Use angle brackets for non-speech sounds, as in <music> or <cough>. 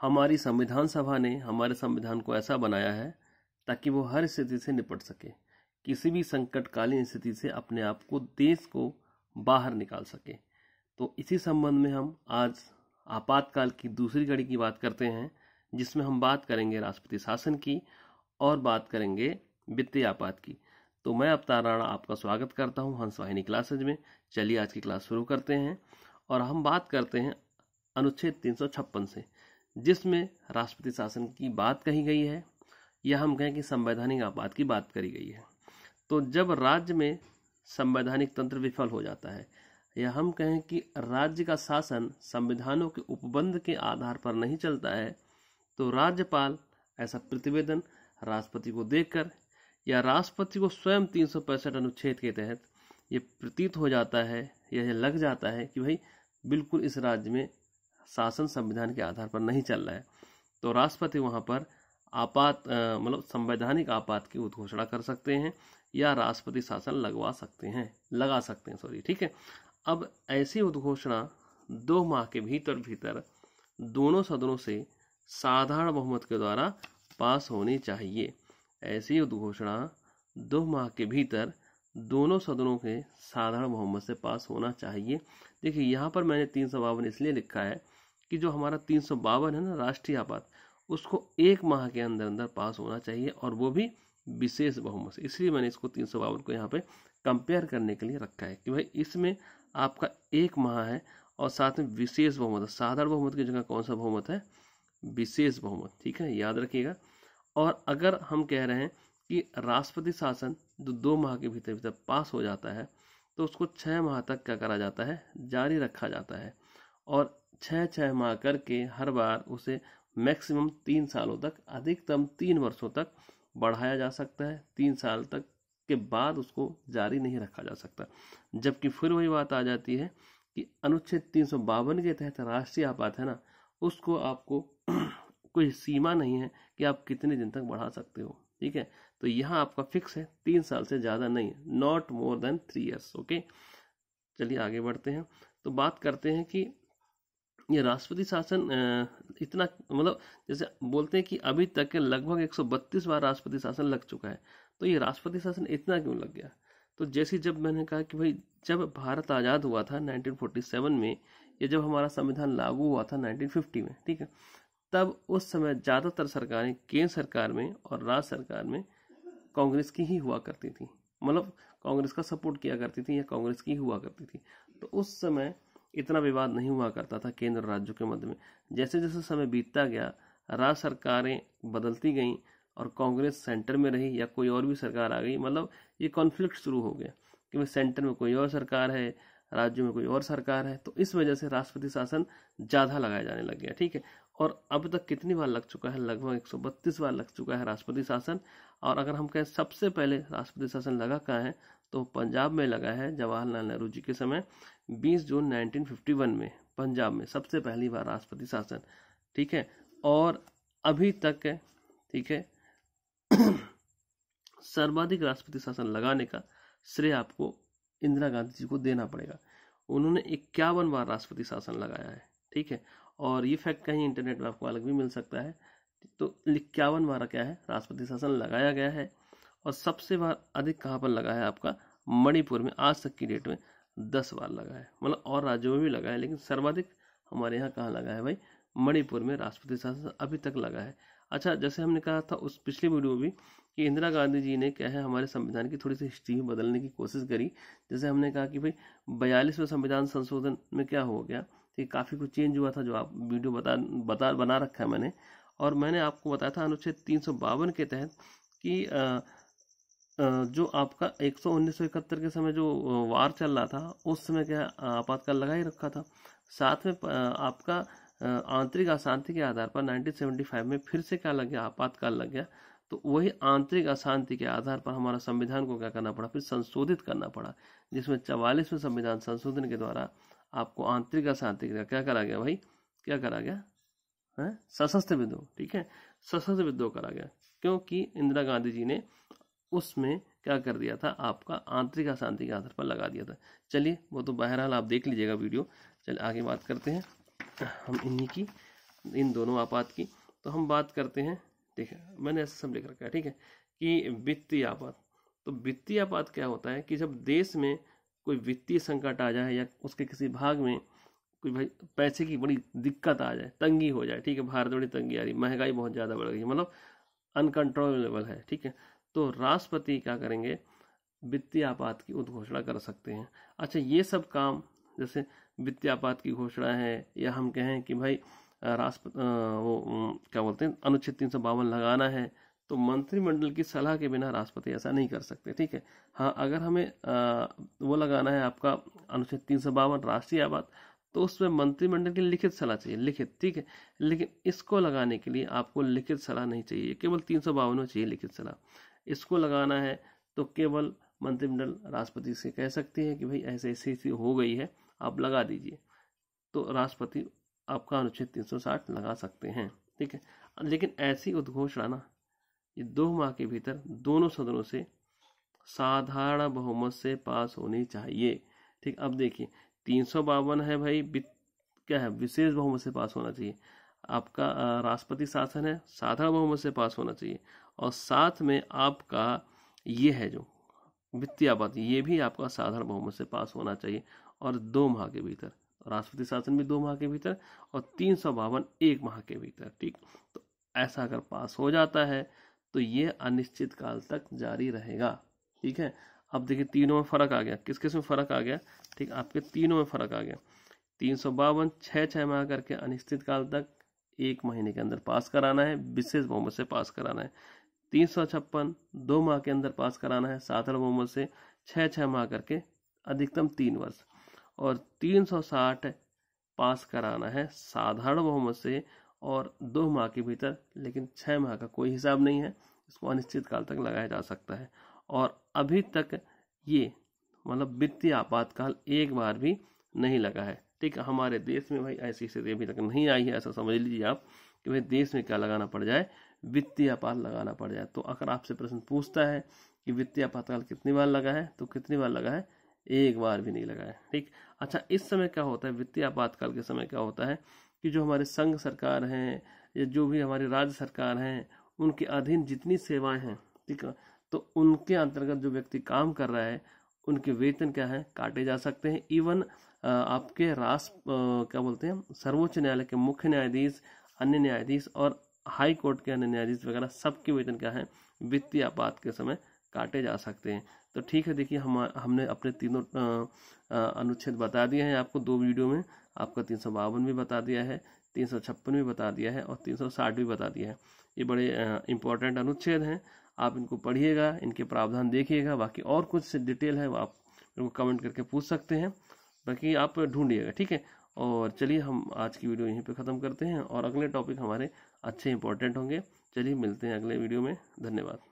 हमारी संविधान सभा ने हमारे संविधान को ऐसा बनाया है ताकि वो हर स्थिति से निपट सके किसी भी संकटकालीन स्थिति से अपने आप को देश को बाहर निकाल सके तो इसी संबंध में हम आज आपातकाल की दूसरी कड़ी की बात करते हैं जिसमें हम बात करेंगे राष्ट्रपति शासन की और बात करेंगे वित्तीय आपात की तो मैं अवतार राणा आपका स्वागत करता हूँ हंसवाहिनी क्लासेज में चलिए आज की क्लास शुरू करते हैं और हम बात करते हैं अनुच्छेद तीन से जिसमें राष्ट्रपति शासन की बात कही गई है या हम कहें कि संवैधानिक आपात की बात करी गई है तो जब राज्य में संवैधानिक तंत्र विफल हो जाता है या हम कहें कि राज्य का शासन संविधानों के उपबंध के आधार पर नहीं चलता है तो राज्यपाल ऐसा प्रतिवेदन राष्ट्रपति को देकर या राष्ट्रपति को स्वयं तीन अनुच्छेद के तहत ये प्रतीत हो जाता है या ये लग जाता है कि भाई बिल्कुल इस राज्य में शासन संविधान के आधार पर नहीं चल रहा है तो राष्ट्रपति वहाँ पर आपात मतलब संवैधानिक आपात की उद्घोषणा कर सकते हैं या राष्ट्रपति शासन लगवा सकते हैं लगा सकते हैं सॉरी ठीक है अब ऐसी उद्घोषणा दो माह के भीतर भीतर दोनों सदनों से साधारण बहुमत के द्वारा पास होनी चाहिए ऐसी उद्घोषणा दो माह के भीतर दोनों सदनों के साधारण बहुमत से पास होना चाहिए देखिए यहाँ पर मैंने तीन सौ बावन इसलिए लिखा है कि जो हमारा तीन सौ बावन है ना राष्ट्रीय आपात उसको एक माह के अंदर अंदर पास होना चाहिए और वो भी विशेष बहुमत से इसलिए मैंने इसको तीन सौ बावन को यहाँ पे कंपेयर करने के लिए रखा है कि भाई इसमें आपका एक माह है और साथ में विशेष बहुमत साधारण बहुमत की जगह कौन सा बहुमत है विशेष बहुमत ठीक है याद रखिएगा और अगर हम कह रहे हैं कि राष्ट्रपति शासन जो दो माह के भीतर भीतर पास हो जाता है तो उसको छः माह तक क्या करा जाता है जारी रखा जाता है और छः छः माह करके हर बार उसे मैक्सिमम तीन सालों तक अधिकतम तीन वर्षों तक बढ़ाया जा सकता है तीन साल तक के बाद उसको जारी नहीं रखा जा सकता जबकि फिर वही बात आ जाती है कि अनुच्छेद तीन सौ बावन के तहत राष्ट्रीय आपात है ना उसको आपको <clears throat> कोई सीमा नहीं है कि आप कितने दिन तक बढ़ा सकते हो ठीक है तो यहाँ आपका फिक्स है तीन साल से ज़्यादा नहीं है not more than three years okay चलिए आगे बढ़ते हैं तो बात करते हैं कि ये राष्ट्रपति शासन इतना मतलब जैसे बोलते हैं कि अभी तक के लगभग 132 बार राष्ट्रपति शासन लग चुका है तो ये राष्ट्रपति शासन इतना क्यों लग गया तो जैसे जब मैंने कहा कि भाई जब भारत आज़ाद हुआ था 1947 में या जब हमारा संविधान लागू हुआ था 1950 में ठीक है तब उस समय ज़्यादातर सरकारें केंद्र सरकार में और राज्य सरकार में कांग्रेस की ही हुआ करती थी मतलब कांग्रेस का सपोर्ट किया करती थी या कांग्रेस की हुआ करती थी तो उस समय इतना विवाद नहीं हुआ करता था केंद्र और राज्यों के मध्य में जैसे जैसे समय बीतता गया राज्य सरकारें बदलती गईं और कांग्रेस सेंटर में रही या कोई और भी सरकार आ गई मतलब ये कॉन्फ्लिक्ट शुरू हो गया कि भाई सेंटर में कोई और सरकार है राज्यों में कोई और सरकार है तो इस वजह से राष्ट्रपति शासन ज़्यादा लगाया जाने लग गया ठीक है और अब तक कितनी बार लग चुका है लगभग एक बार लग चुका है राष्ट्रपति शासन और अगर हम कहें सबसे पहले राष्ट्रपति शासन लगा कहाँ है तो पंजाब में लगा है जवाहरलाल नेहरू जी के समय 20 जून 1951 में पंजाब में सबसे पहली बार राष्ट्रपति शासन ठीक है और अभी तक ठीक है <clears throat> सर्वाधिक राष्ट्रपति शासन लगाने का श्रेय आपको इंदिरा गांधी जी को देना पड़ेगा उन्होंने इक्यावन बार राष्ट्रपति शासन लगाया है ठीक है और ये फैक्ट कहीं इंटरनेट पर आपको अलग भी मिल सकता है तो इक्यावन बार क्या है राष्ट्रपति शासन लगाया गया है और सबसे बार अधिक कहाँ पर लगा है आपका मणिपुर में आज तक की डेट में दस बार लगा है मतलब और राज्यों में भी लगा है लेकिन सर्वाधिक हमारे यहाँ कहाँ लगा है भाई मणिपुर में राष्ट्रपति शासन अभी तक लगा है अच्छा जैसे हमने कहा था उस पिछली वीडियो में भी कि इंदिरा गांधी जी ने क्या है हमारे संविधान की थोड़ी सी हिस्ट्री बदलने की कोशिश करी जैसे हमने कहा कि भाई बयालीसवें संविधान संशोधन में क्या हो गया कि काफ़ी कुछ चेंज हुआ था जो आप वीडियो बता बता बना रखा है मैंने और मैंने आपको बताया था अनुच्छेद तीन के तहत कि जो आपका एक सौ उन्नीस सौ इकहत्तर के समय जो वार चल रहा था उस समय क्या आपातकाल लगा ही रखा था साथ में आपका आंतरिक अशांति के आधार पर 1975 में फिर से क्या लग गया आपातकाल लग गया तो वही आंतरिक अशांति के आधार पर हमारा संविधान को क्या करना पड़ा फिर संशोधित करना पड़ा जिसमें चवालीसवें संविधान संशोधन के द्वारा आपको आंतरिक अशांति का क्या करा गया भाई क्या करा गया है सशस्त्र विद्रोह ठीक है सशस्त्र विद्रोह करा गया क्योंकि इंदिरा गांधी जी ने उसमें क्या कर दिया था आपका आंतरिक अशांति के आधार पर लगा दिया था चलिए वो तो बहरहाल आप देख लीजिएगा वीडियो चल आगे बात करते हैं हम इन्हीं की इन दोनों आपात की तो हम बात करते हैं देखिए मैंने ऐसा सब लिख रखा है ठीक है कि वित्तीय आपात तो वित्तीय आपात क्या होता है कि जब देश में कोई वित्तीय संकट आ जाए या उसके किसी भाग में कोई भाई पैसे की बड़ी दिक्कत आ जाए तंगी हो जाए ठीक है भारत बड़ी तंगी आ रही महंगाई बहुत ज़्यादा बढ़ गई मतलब अनकंट्रोलेबल है ठीक है तो राष्ट्रपति क्या करेंगे वित्तीय आपात की उद्घोषणा कर सकते हैं अच्छा ये सब काम जैसे वित्तीय आपात की घोषणा है या हम कहें कि भाई राष्ट्रपति वो क्या बोलते हैं अनुच्छेद तीन सौ बावन लगाना है तो मंत्रिमंडल की सलाह के बिना राष्ट्रपति ऐसा नहीं कर सकते ठीक है हाँ अगर हमें आ, वो लगाना है आपका अनुच्छेद तीन सौ बावन राष्ट्रीय आबाद तो उसमें मंत्रिमंडल की लिखित सलाह चाहिए लिखित ठीक है लेकिन इसको लगाने के लिए आपको लिखित सलाह नहीं चाहिए केवल तीन सौ बावन में चाहिए लिखित सलाह इसको लगाना है तो केवल मंत्रिमंडल राष्ट्रपति से कह सकते हैं कि भाई ऐसे ऐसी स्थिति हो गई है आप लगा दीजिए तो राष्ट्रपति आपका अनुच्छेद 360 लगा सकते हैं ठीक है लेकिन ऐसी उद्घोषणा ना ये दो माह के भीतर दोनों सदनों से साधारण बहुमत से पास होनी चाहिए ठीक अब देखिए तीन सौ बावन है भाई क्या है विशेष बहुमत से पास होना चाहिए आपका राष्ट्रपति शासन है साधारण बहुमत से पास होना चाहिए और साथ में आपका ये है जो वित्तीय आपात ये भी आपका साधारण बहुमत से पास होना चाहिए और दो माह के भीतर राष्ट्रपति शासन भी दो माह के भीतर और तीन सौ बावन एक माह के भीतर ठीक तो ऐसा अगर पास हो जाता है तो ये अनिश्चित काल तक जारी रहेगा ठीक है अब देखिए तीनों में फ़र्क आ गया किस किस में फ़र्क आ गया ठीक आपके तीनों में फ़र्क आ गया तीन सौ बावन छः छः माह करके अनिश्चित काल तक एक महीने के अंदर पास कराना है विशेष बहुमत से पास कराना है तीन सौ छप्पन दो माह के अंदर पास कराना है साधारण बहुमत से छः छः माह करके अधिकतम तीन वर्ष और तीन सौ साठ पास कराना है साधारण बहुमत से और दो माह के भीतर लेकिन छः माह का कोई हिसाब नहीं है इसको अनिश्चित काल तक लगाया जा सकता है और अभी तक ये मतलब वित्तीय आपातकाल एक बार भी नहीं लगा है ठीक है हमारे देश में भाई ऐसी स्थिति अभी तक नहीं आई है ऐसा समझ लीजिए आप कि भाई देश में क्या लगाना पड़ जाए वित्तीय आपात लगाना पड़ जाए तो अगर आपसे प्रश्न पूछता है कि वित्तीय आपातकाल कितनी बार लगा है तो कितनी बार लगा है एक बार भी नहीं लगा है ठीक अच्छा इस समय क्या होता है वित्तीय आपातकाल के समय क्या होता है कि जो हमारे संघ सरकार हैं या जो भी हमारी राज्य सरकार हैं उनके अधीन जितनी सेवाएं हैं ठीक है तो उनके अंतर्गत जो व्यक्ति काम कर रहा है उनके वेतन क्या है काटे जा सकते हैं इवन आपके रास क्या बोलते हैं सर्वोच्च न्यायालय के मुख्य न्यायाधीश अन्य न्यायाधीश और हाई कोर्ट के अन्य न्यायाधीश वगैरह सबके वेतन क्या है वित्तीय आपात के समय काटे जा सकते हैं तो ठीक है देखिए हम हमने अपने तीनों अनुच्छेद बता दिए हैं आपको दो वीडियो में आपका तीन सौ बावन भी बता दिया है तीन सौ छप्पन भी बता दिया है और तीन सौ साठ भी बता दिया है ये बड़े इंपॉर्टेंट अनुच्छेद हैं आप इनको पढ़िएगा इनके प्रावधान देखिएगा बाकी और कुछ डिटेल है वो आप मेरे को कमेंट करके पूछ सकते हैं बाकी आप ढूंढिएगा ठीक है और चलिए हम आज की वीडियो यहीं पे ख़त्म करते हैं और अगले टॉपिक हमारे अच्छे इंपॉर्टेंट होंगे चलिए मिलते हैं अगले वीडियो में धन्यवाद